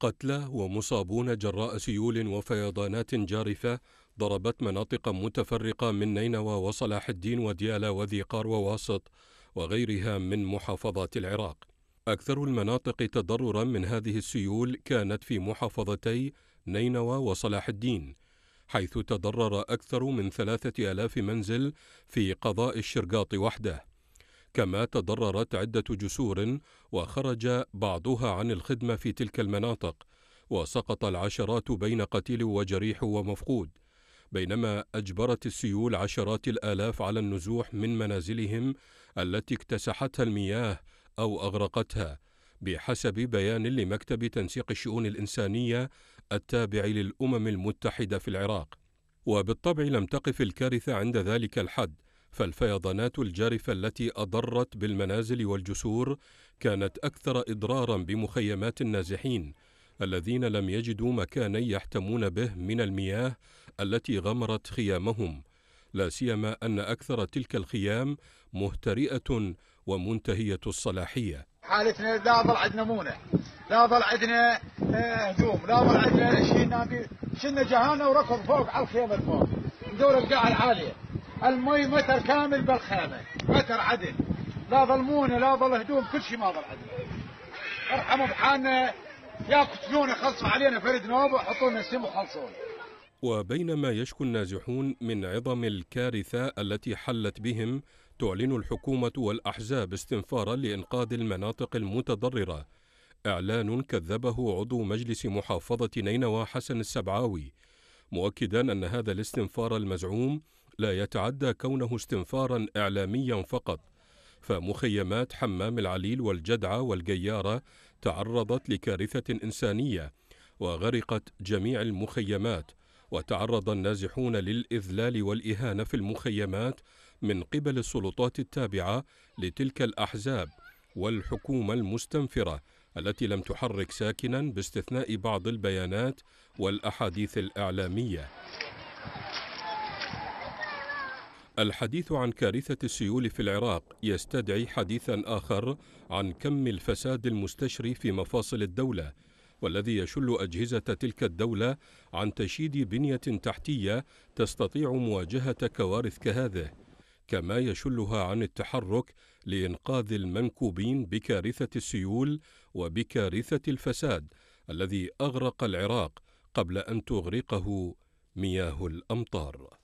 قتلى ومصابون جراء سيول وفيضانات جارفة ضربت مناطق متفرقة من نينوى وصلاح الدين وديالا وذي قار وواسط وغيرها من محافظات العراق أكثر المناطق تضررا من هذه السيول كانت في محافظتي نينوى وصلاح الدين حيث تضرر أكثر من ثلاثة آلاف منزل في قضاء الشرقاط وحده كما تضررت عدة جسور وخرج بعضها عن الخدمة في تلك المناطق وسقط العشرات بين قتيل وجريح ومفقود بينما أجبرت السيول عشرات الآلاف على النزوح من منازلهم التي اكتسحتها المياه أو أغرقتها بحسب بيان لمكتب تنسيق الشؤون الإنسانية التابع للأمم المتحدة في العراق وبالطبع لم تقف الكارثة عند ذلك الحد فالفيضانات الجارفة التي أضرت بالمنازل والجسور كانت أكثر إضرارا بمخيمات النازحين الذين لم يجدوا مكانا يحتمون به من المياه التي غمرت خيامهم لا سيما أن أكثر تلك الخيام مهترئة ومنتهية الصلاحية حالتنا لا ظل عندنا مونة لا ظل عندنا آه، هجوم لا ظل عندنا شيء نادي شلنا جهانا وركض فوق على الخيام الفوق دور القاعة العالية المي متر كامل بالخامة متر عدل لا ظلمونا لا ظل هدوم كل شيء ما ظل عدل ارحموا بحالنا يا قتلونا خلصوا علينا فرد نوبه وحطوا لنا سم وخلصونا وبينما يشكو النازحون من عظم الكارثة التي حلت بهم تعلن الحكومة والأحزاب استنفارا لإنقاذ المناطق المتضررة إعلان كذبه عضو مجلس محافظة نينوى حسن السبعاوي مؤكدا أن هذا الاستنفار المزعوم لا يتعدى كونه استنفارا إعلاميا فقط فمخيمات حمام العليل والجدعة والجيارة تعرضت لكارثة إنسانية وغرقت جميع المخيمات وتعرض النازحون للإذلال والإهانة في المخيمات من قبل السلطات التابعة لتلك الأحزاب والحكومة المستنفرة التي لم تحرك ساكنا باستثناء بعض البيانات والأحاديث الإعلامية الحديث عن كارثة السيول في العراق يستدعي حديثا آخر عن كم الفساد المستشري في مفاصل الدولة والذي يشل أجهزة تلك الدولة عن تشييد بنية تحتية تستطيع مواجهة كوارث كهذه كما يشلها عن التحرك لإنقاذ المنكوبين بكارثة السيول وبكارثة الفساد الذي أغرق العراق قبل أن تغرقه مياه الأمطار